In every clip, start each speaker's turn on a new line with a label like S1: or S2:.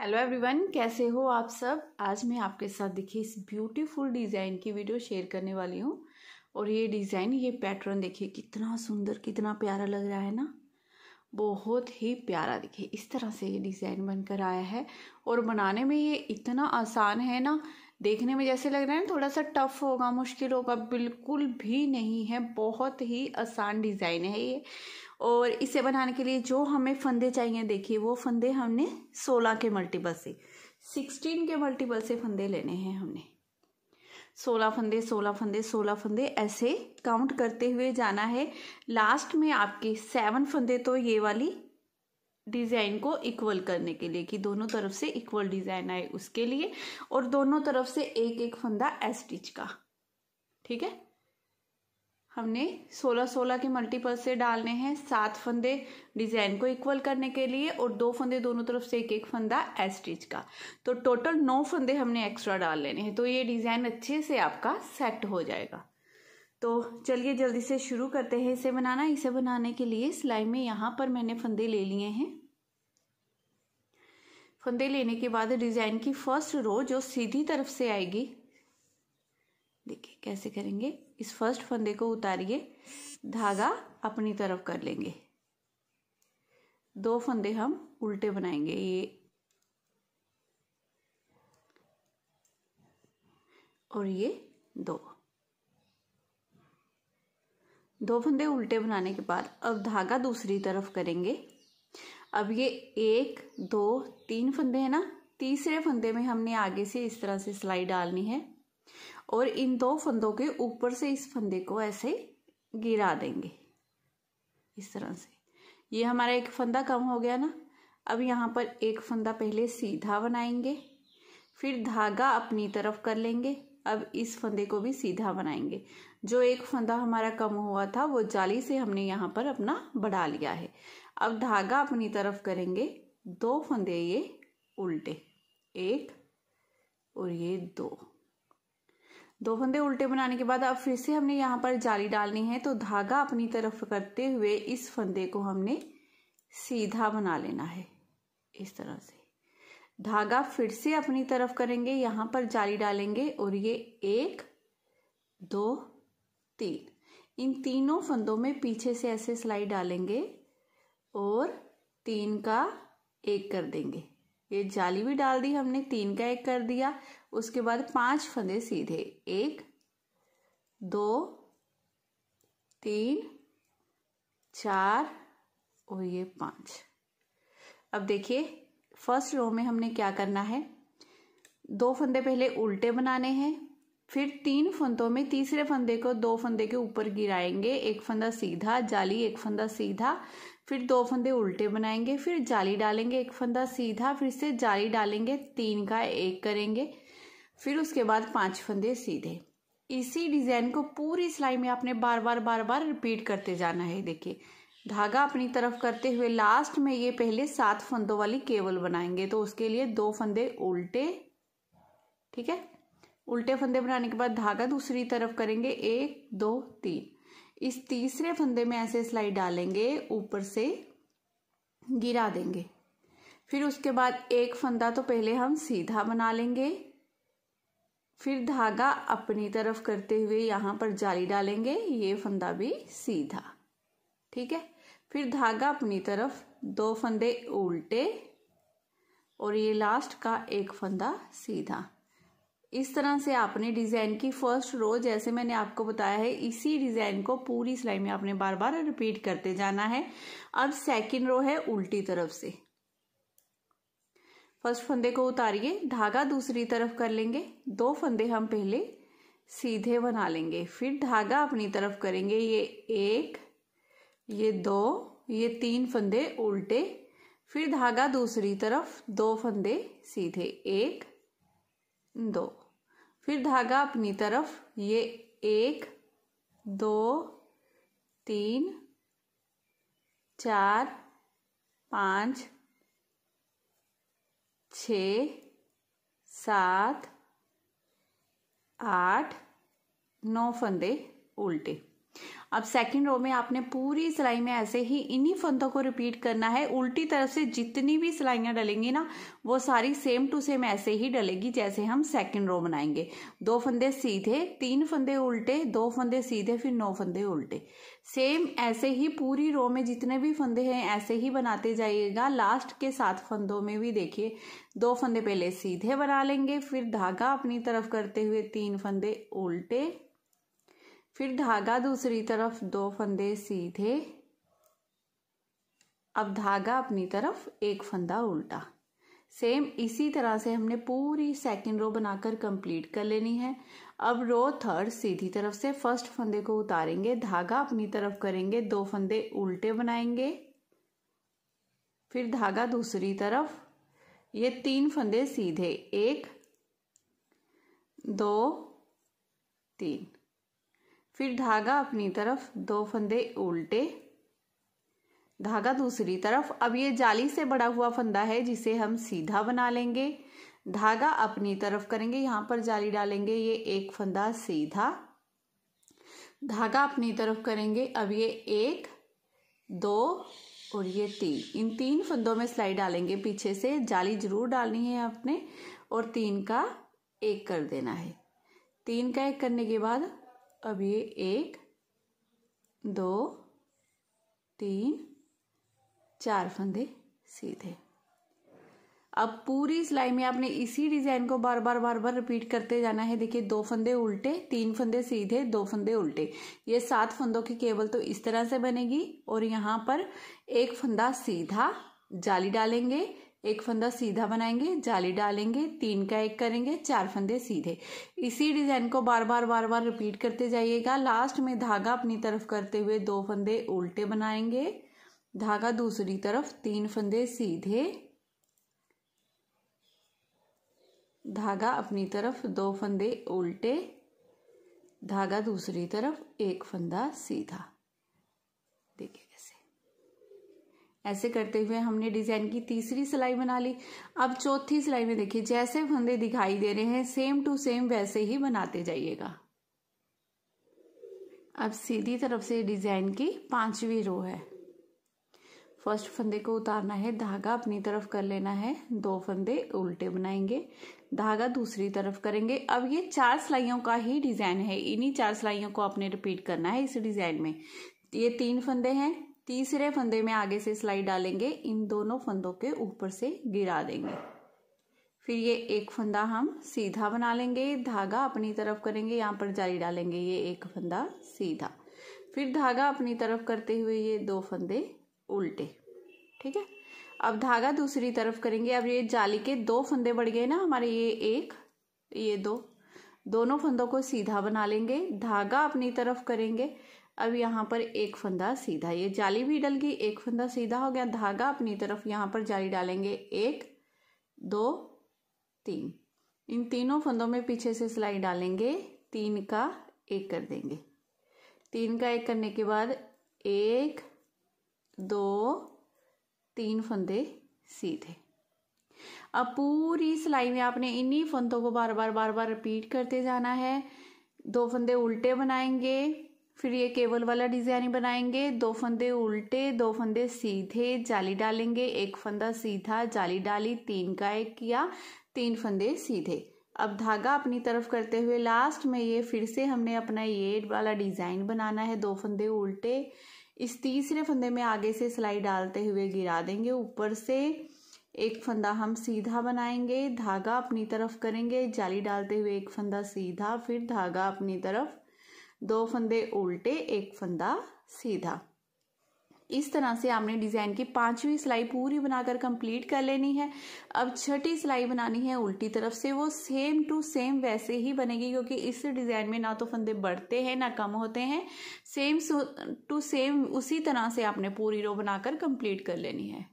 S1: hello everyone कैसे हो आप सब आज मैं आपके साथ देखिए इस ब्यूटीफुल डिज़ाइन की वीडियो शेयर करने वाली हूँ और ये डिज़ाइन ये पैटर्न देखिए कितना सुंदर कितना प्यारा लग रहा है ना बहुत ही प्यारा देखिए इस तरह से ये डिज़ाइन बनकर आया है और बनाने में ये इतना आसान है ना देखने में जैसे लग रहा है ना थोड़ा सा टफ होगा मुश्किल होगा बिल्कुल भी नहीं है बहुत ही आसान डिज़ाइन है ये और इसे बनाने के लिए जो हमें फंदे चाहिए देखिए वो फंदे हमने सोलह के मल्टीपल से सिक्सटीन के मल्टीपल से फंदे लेने हैं हमने सोलह फंदे सोलह फंदे सोलह फंदे ऐसे काउंट करते हुए जाना है लास्ट में आपके सेवन फंदे तो ये वाली डिज़ाइन को इक्वल करने के लिए कि दोनों तरफ से इक्वल डिज़ाइन आए उसके लिए और दोनों तरफ से एक एक फंदा एस्टिच का ठीक है हमने 16-16 के मल्टीपल से डालने हैं सात फंदे डिजाइन को इक्वल करने के लिए और दो फंदे दोनों तरफ से एक एक फंदा एस स्टिच का तो टोटल नौ फंदे हमने एक्स्ट्रा डाल लेने हैं तो ये डिजाइन अच्छे से आपका सेट हो जाएगा तो चलिए जल्दी से शुरू करते हैं इसे बनाना इसे बनाने के लिए सिलाई में यहाँ पर मैंने फंदे ले लिए हैं फंदे लेने के बाद डिजाइन की फर्स्ट रो जो सीधी तरफ से आएगी देखिए कैसे करेंगे इस फर्स्ट फंदे को उतारिए धागा अपनी तरफ कर लेंगे दो फंदे हम उल्टे बनाएंगे ये और ये दो दो फंदे उल्टे बनाने के बाद अब धागा दूसरी तरफ करेंगे अब ये एक दो तीन फंदे हैं ना तीसरे फंदे में हमने आगे से इस तरह से सिलाई डालनी है और इन दो फंदों के ऊपर से इस फंदे को ऐसे गिरा देंगे इस तरह से ये हमारा एक फंदा कम हो गया ना अब यहाँ पर एक फंदा पहले सीधा बनाएंगे फिर धागा अपनी तरफ कर लेंगे अब इस फंदे को भी सीधा बनाएंगे जो एक फंदा हमारा कम हुआ था वो जाली से हमने यहाँ पर अपना बढ़ा लिया है अब धागा अपनी तरफ करेंगे दो फंदे ये उल्टे एक और ये दो दो फंदे उल्टे बनाने के बाद अब फिर से हमने यहाँ पर जाली डालनी है तो धागा अपनी तरफ करते हुए इस फंदे को हमने सीधा बना लेना है इस तरह से धागा फिर से अपनी तरफ करेंगे यहाँ पर जाली डालेंगे और ये एक दो तीन इन तीनों फंदों में पीछे से ऐसे सिलाई डालेंगे और तीन का एक कर देंगे ये जाली भी डाल दी हमने तीन का एक कर दिया उसके बाद पांच फंदे सीधे एक दो तीन चार और ये पांच अब देखिए फर्स्ट रो में हमने क्या करना है दो फंदे पहले उल्टे बनाने हैं फिर तीन फंदों में तीसरे फंदे को दो फंदे के ऊपर गिराएंगे एक फंदा सीधा जाली एक फंदा सीधा फिर दो फंदे उल्टे बनाएंगे फिर जाली डालेंगे एक फंदा सीधा फिर से जाली डालेंगे तीन का एक करेंगे फिर उसके बाद पांच फंदे सीधे इसी डिज़ाइन को पूरी सिलाई में आपने बार बार बार बार रिपीट करते जाना है देखिए धागा अपनी तरफ करते हुए लास्ट में ये पहले सात फंदों वाली केवल बनाएंगे तो उसके लिए दो फंदे उल्टे ठीक है उल्टे फंदे बनाने के बाद धागा दूसरी तरफ करेंगे एक दो तीन इस तीसरे फंदे में ऐसे सिलाई डालेंगे ऊपर से गिरा देंगे फिर उसके बाद एक फंदा तो पहले हम सीधा बना लेंगे फिर धागा अपनी तरफ करते हुए यहाँ पर जाली डालेंगे ये फंदा भी सीधा ठीक है फिर धागा अपनी तरफ दो फंदे उल्टे और ये लास्ट का एक फंदा सीधा इस तरह से आपने डिज़ाइन की फर्स्ट रो जैसे मैंने आपको बताया है इसी डिज़ाइन को पूरी सिलाई में आपने बार बार रिपीट करते जाना है अब सेकंड रो है उल्टी तरफ से फर्स्ट फंदे को उतारिए धागा दूसरी तरफ कर लेंगे दो फंदे हम पहले सीधे बना लेंगे फिर धागा अपनी तरफ करेंगे ये एक ये दो ये तीन फंदे उल्टे फिर धागा दूसरी तरफ दो फंदे सीधे एक दो फिर धागा अपनी तरफ ये एक दो तीन चार पाँच छ सात आठ नौ फंदे उल्टे अब सेकंड रो में आपने पूरी सिलाई में ऐसे ही इन्हीं फंदों को रिपीट करना है उल्टी तरफ से जितनी भी सिलाइयाँ डलेंगी ना वो सारी सेम टू सेम ऐसे ही डलेगी जैसे हम सेकंड रो बनाएंगे दो फंदे सीधे तीन फंदे उल्टे दो फंदे सीधे फिर नौ फंदे उल्टे सेम ऐसे ही पूरी रो में जितने भी फंदे हैं ऐसे ही बनाते जाइएगा लास्ट के सात फंदों में भी देखिए दो फंदे पहले सीधे बना लेंगे फिर धागा अपनी तरफ करते हुए तीन फंदे उल्टे फिर धागा दूसरी तरफ दो फंदे सीधे अब धागा अपनी तरफ एक फंदा उल्टा सेम इसी तरह से हमने पूरी सेकंड रो बनाकर कंप्लीट कर लेनी है अब रो थर्ड सीधी तरफ से फर्स्ट फंदे को उतारेंगे धागा अपनी तरफ करेंगे दो फंदे उल्टे बनाएंगे फिर धागा दूसरी तरफ ये तीन फंदे सीधे एक दो तीन फिर धागा अपनी तरफ दो फंदे उल्टे धागा दूसरी तरफ अब ये जाली से बड़ा हुआ फंदा है जिसे हम सीधा बना लेंगे धागा अपनी तरफ करेंगे यहाँ पर जाली डालेंगे ये एक फंदा सीधा धागा अपनी तरफ करेंगे अब ये एक दो और ये तीन इन तीन फंदों में सिलाई डालेंगे पीछे से जाली जरूर डालनी है आपने और तीन का एक कर देना है तीन का एक करने के बाद अब ये एक दो तीन चार फंदे सीधे अब पूरी सिलाई में आपने इसी डिज़ाइन को बार बार बार बार रिपीट करते जाना है देखिए दो फंदे उल्टे तीन फंदे सीधे दो फंदे उल्टे ये सात फंदों की केबल तो इस तरह से बनेगी और यहाँ पर एक फंदा सीधा जाली डालेंगे एक फंदा सीधा बनाएंगे जाली डालेंगे तीन का एक करेंगे चार फंदे सीधे इसी डिज़ाइन को बार बार बार बार रिपीट करते जाइएगा लास्ट में धागा अपनी तरफ करते हुए दो फंदे उल्टे बनाएंगे धागा दूसरी तरफ तीन फंदे सीधे धागा अपनी तरफ दो फंदे उल्टे धागा दूसरी तरफ एक फंदा सीधा ऐसे करते हुए हमने डिजाइन की तीसरी सिलाई बना ली अब चौथी सिलाई में देखिए जैसे फंदे दिखाई दे रहे हैं सेम टू सेम वैसे ही बनाते जाइएगा अब सीधी तरफ से डिजाइन की पांचवी रो है फर्स्ट फंदे को उतारना है धागा अपनी तरफ कर लेना है दो फंदे उल्टे बनाएंगे धागा दूसरी तरफ करेंगे अब ये चार सिलाइयों का ही डिजाइन है इन्हीं चार सिलाइयों को आपने रिपीट करना है इस डिजाइन में ये तीन फंदे हैं तीसरे फंदे में आगे से सिलाई डालेंगे इन दोनों फंदों के ऊपर से गिरा देंगे फिर ये एक फंदा हम सीधा बना लेंगे धागा अपनी तरफ करेंगे यहाँ पर जाली डालेंगे ये एक फंदा सीधा फिर धागा अपनी तरफ करते हुए ये दो फंदे उल्टे ठीक है अब धागा दूसरी तरफ करेंगे अब ये जाली के दो फंदे बढ़ गए ना हमारे ये एक ये दो दोनों फंदों को सीधा बना लेंगे धागा अपनी तरफ करेंगे अब यहाँ पर एक फंदा सीधा ये जाली भी डल गई एक फंदा सीधा हो गया धागा अपनी तरफ यहाँ पर जाली डालेंगे एक दो तीन इन तीनों फंदों में पीछे से सिलाई डालेंगे तीन का एक कर देंगे तीन का एक करने के बाद एक दो तीन फंदे सीधे अब पूरी सिलाई में आपने इन्हीं फंदों को बार बार बार बार रिपीट करते जाना है दो फंदे उल्टे बनाएंगे फिर ये केबल वाला डिजाइन बनाएंगे दो फंदे उल्टे दो फंदे सीधे जाली डालेंगे एक फंदा सीधा जाली डाली तीन का एक किया तीन फंदे सीधे अब धागा अपनी तरफ करते हुए लास्ट में ये फिर से हमने अपना ये वाला डिज़ाइन बनाना है दो फंदे उल्टे इस तीसरे फंदे में आगे से सिलाई डालते हुए गिरा देंगे ऊपर से एक फंदा हम सीधा बनाएंगे धागा अपनी तरफ करेंगे जाली डालते हुए एक फंदा सीधा फिर धागा अपनी तरफ दो फंदे उल्टे एक फंदा सीधा इस तरह से आपने डिज़ाइन की पांचवी सिलाई पूरी बनाकर कंप्लीट कर लेनी है अब छठी सिलाई बनानी है उल्टी तरफ से वो सेम टू सेम वैसे ही बनेगी क्योंकि इस डिज़ाइन में ना तो फंदे बढ़ते हैं ना कम होते हैं सेम टू सेम उसी तरह से आपने पूरी रो बनाकर कंप्लीट कर लेनी है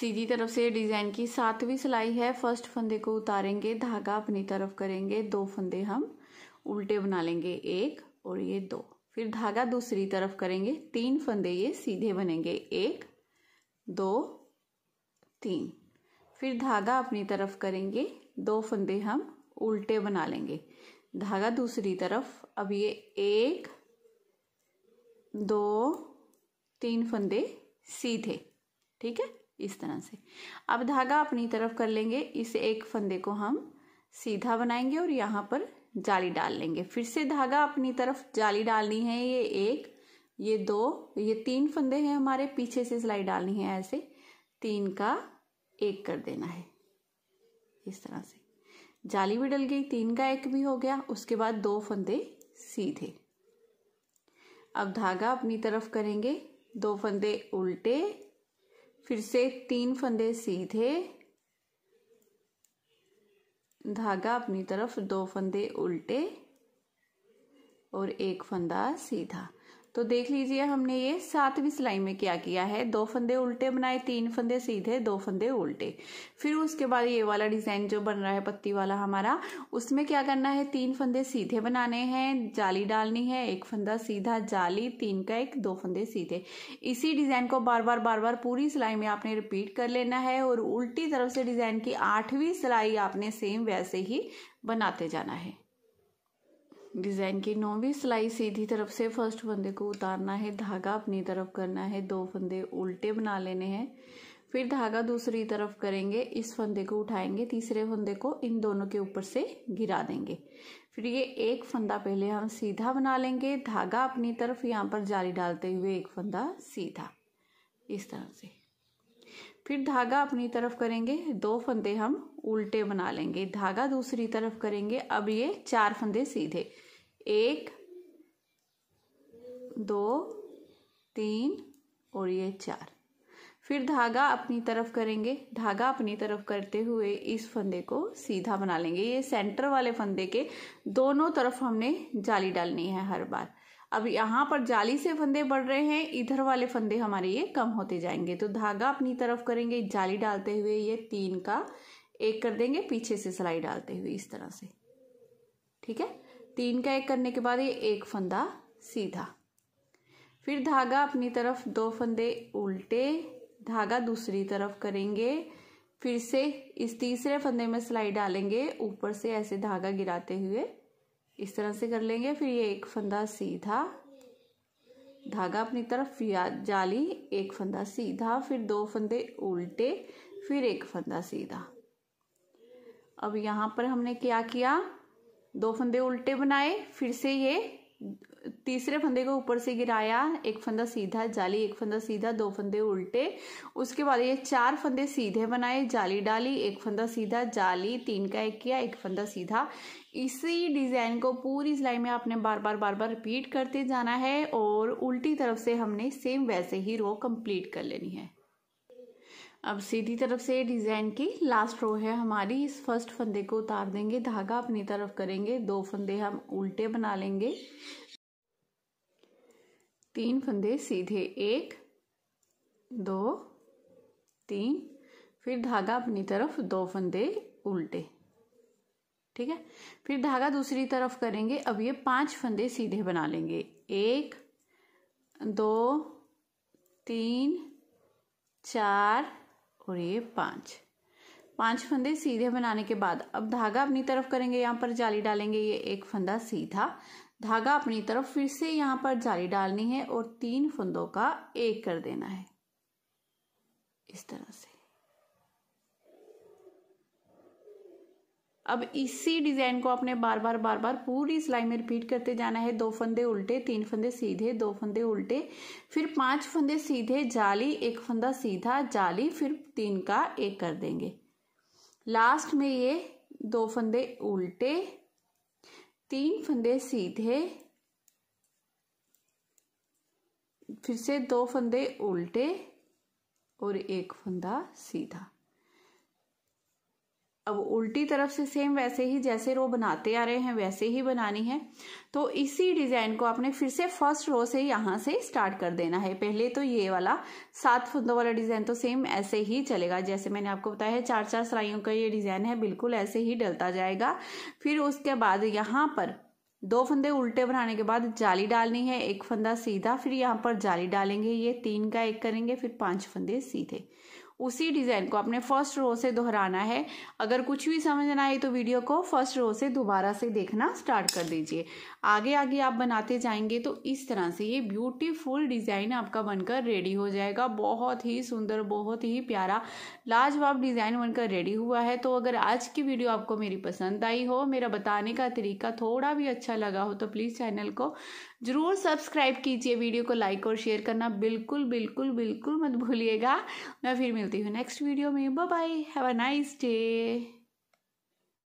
S1: सीधी तरफ से डिज़ाइन की सातवीं सिलाई है फर्स्ट फंदे को उतारेंगे धागा अपनी तरफ करेंगे दो फंदे हम उल्टे बना लेंगे एक और ये दो फिर धागा दूसरी तरफ करेंगे तीन फंदे ये सीधे बनेंगे एक दो तीन फिर धागा अपनी तरफ करेंगे दो फंदे हम उल्टे बना लेंगे धागा दूसरी तरफ अब ये एक दो तीन फंदे सीधे ठीक है इस तरह से अब धागा अपनी तरफ कर लेंगे इस एक फंदे को हम सीधा बनाएंगे और यहाँ पर जाली डाल लेंगे फिर से धागा अपनी तरफ जाली डालनी है ये एक ये दो ये तीन फंदे हैं हमारे पीछे से सिलाई डालनी है ऐसे तीन का एक कर देना है इस तरह से जाली भी डल गई तीन का एक भी हो गया उसके बाद दो फंदे सीधे अब धागा अपनी तरफ करेंगे दो फंदे उल्टे फिर से तीन फंदे सीधे धागा अपनी तरफ दो फंदे उल्टे और एक फंदा सीधा तो देख लीजिए हमने ये सातवीं सिलाई में क्या किया है दो फंदे उल्टे बनाए तीन फंदे सीधे दो फंदे उल्टे फिर उसके बाद ये वाला डिज़ाइन जो बन रहा है पत्ती वाला हमारा उसमें क्या करना है तीन फंदे सीधे बनाने हैं जाली डालनी है एक फंदा सीधा जाली तीन का एक दो फंदे सीधे इसी डिज़ाइन को बार बार बार बार पूरी सिलाई में आपने रिपीट कर लेना है और उल्टी तरफ से डिज़ाइन की आठवीं सिलाई आपने सेम वैसे ही बनाते जाना है डिज़ाइन की नौवीं सिलाई सीधी तरफ से फर्स्ट फंदे को उतारना है धागा अपनी तरफ करना है दो फंदे उल्टे बना लेने हैं फिर धागा दूसरी तरफ करेंगे इस फंदे को उठाएंगे तीसरे फंदे को इन दोनों के ऊपर से गिरा देंगे फिर ये एक फंदा पहले हम सीधा बना लेंगे धागा अपनी तरफ यहाँ पर जाली डालते हुए एक फंदा सीधा इस तरह से फिर धागा अपनी तरफ करेंगे दो फंदे हम उल्टे बना लेंगे धागा दूसरी तरफ करेंगे अब ये चार फंदे सीधे एक दो तीन और ये चार फिर धागा अपनी तरफ करेंगे धागा अपनी तरफ करते हुए इस फंदे को सीधा बना लेंगे ये सेंटर वाले फंदे के दोनों तरफ हमने जाली डालनी है हर बार अब यहाँ पर जाली से फंदे बढ़ रहे हैं इधर वाले फंदे हमारे ये कम होते जाएंगे तो धागा अपनी तरफ करेंगे जाली डालते हुए ये तीन का एक कर देंगे पीछे से सिलाई डालते हुए इस तरह से ठीक है तीन का एक करने के बाद ये एक फंदा सीधा फिर धागा अपनी तरफ दो फंदे उल्टे धागा दूसरी तरफ करेंगे फिर से इस तीसरे फंदे में सिलाई डालेंगे ऊपर से ऐसे धागा गिराते हुए इस तरह से कर लेंगे फिर ये एक फंदा सीधा धागा अपनी तरफ जाली एक फंदा सीधा फिर दो फंदे उल्टे फिर एक फंदा सीधा अब यहाँ पर हमने क्या किया दो फंदे उल्टे बनाए फिर से ये तीसरे फंदे को ऊपर से गिराया एक फंदा सीधा जाली एक फंदा सीधा दो फंदे उल्टे उसके बाद ये चार फंदे सीधे बनाए जाली डाली एक फंदा सीधा जाली तीन का एक किया एक फंदा सीधा इसी डिज़ाइन को पूरी सिलाई में आपने बार बार बार बार रिपीट करते जाना है और उल्टी तरफ से हमने सेम वैसे ही रो कंप्लीट कर लेनी है अब सीधी तरफ से डिज़ाइन की लास्ट रो है हमारी इस फर्स्ट फंदे को उतार देंगे धागा अपनी तरफ करेंगे दो फंदे हम उल्टे बना लेंगे तीन फंदे सीधे एक दो तीन फिर धागा अपनी तरफ दो फंदे उल्टे ठीक है फिर धागा दूसरी तरफ करेंगे अब ये पांच फंदे सीधे बना लेंगे एक दो तीन चार और ये पांच पांच फंदे सीधे बनाने के बाद अब धागा अपनी तरफ करेंगे यहाँ पर जाली डालेंगे ये एक फंदा सीधा धागा अपनी तरफ फिर से यहाँ पर जाली डालनी है और तीन फंदों का एक कर देना है इस तरह से अब इसी डिजाइन को आपने बार बार बार बार पूरी सिलाई में रिपीट करते जाना है दो फंदे उल्टे तीन फंदे सीधे दो फंदे उल्टे फिर पांच फंदे सीधे जाली एक फंदा सीधा जाली फिर तीन का एक कर देंगे लास्ट में ये दो फंदे उल्टे तीन फंदे सीधे फिर से दो फंदे उल्टे और एक फंदा सीधा अब उल्टी तरफ से सेम वैसे ही जैसे रो बनाते आ रहे हैं वैसे ही बनानी है तो इसी डिजाइन को आपने फिर से फर्स्ट रो से यहाँ से स्टार्ट कर देना है पहले तो ये वाला सात फुंदों वाला डिजाइन तो सेम ऐसे ही चलेगा जैसे मैंने आपको बताया है चार चार सराइयों का ये डिजाइन है बिल्कुल ऐसे ही डलता जाएगा फिर उसके बाद यहाँ पर दो फंदे उल्टे बनाने के बाद जाली डालनी है एक फंदा सीधा फिर यहाँ पर जाली डालेंगे ये तीन का एक करेंगे फिर पांच फंदे सीधे उसी डिज़ाइन को आपने फर्स्ट रो से दोहराना है अगर कुछ भी समझ ना आए तो वीडियो को फर्स्ट रो से दोबारा से देखना स्टार्ट कर दीजिए आगे आगे आप बनाते जाएंगे तो इस तरह से ये ब्यूटीफुल डिज़ाइन आपका बनकर रेडी हो जाएगा बहुत ही सुंदर बहुत ही प्यारा लाजवाब डिज़ाइन बनकर रेडी हुआ है तो अगर आज की वीडियो आपको मेरी पसंद आई हो मेरा बताने का तरीका थोड़ा भी अच्छा लगा हो तो प्लीज़ चैनल को ज़रूर सब्सक्राइब कीजिए वीडियो को लाइक और शेयर करना बिल्कुल बिल्कुल बिल्कुल मत भूलिएगा मैं फिर मिलती हूँ नेक्स्ट वीडियो में bye bye have a nice day